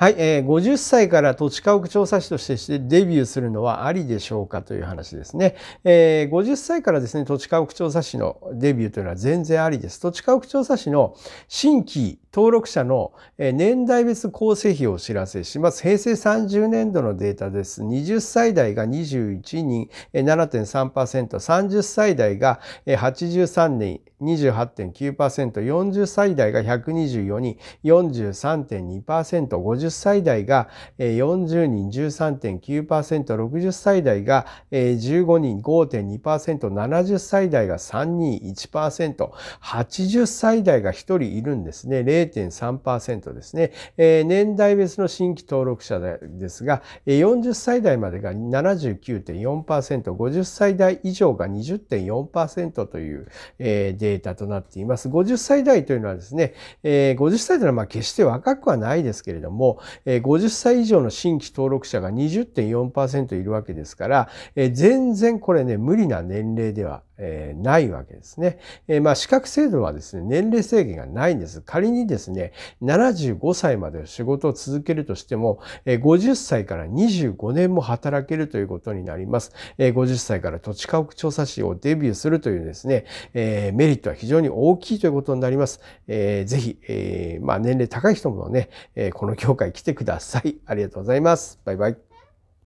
はい、えー、50歳から土地家屋調査士としてデビューするのはありでしょうかという話ですね。えー、50歳からですね、土地家屋調査士のデビューというのは全然ありです。土地家屋調査士の新規登録者の年代別構成比をお知らせします。平成30年度のデータです。20歳代が21人、7.3%、30歳代が83人、28.9%、40歳代が124人、43.2%、50歳代が40人13.9%、60歳代が15人5.2%、70歳代が3人1%、80歳代が1人いるんですね。0.3%ですね。年代別の新規登録者ですが、40歳代までが79.4%、50歳代以上が20.4%というデータデータとなっています。50歳代というのはですね、え50歳というのはまあ決して若くはないですけれども、え50歳以上の新規登録者が20.4%いるわけですから、え全然これね、無理な年齢ではえないわけですね。えまあ、資格制度はですね、年齢制限がないんです。仮にですね、75歳まで仕事を続けるとしても、え50歳から25年も働けるということになります。え50歳から土地家屋調査士をデビューするというですね、えメリットは非常に大きいということになります。えー、ぜひ、えまあ、年齢高い人もね、えこの業界来てください。ありがとうございます。バイバイ。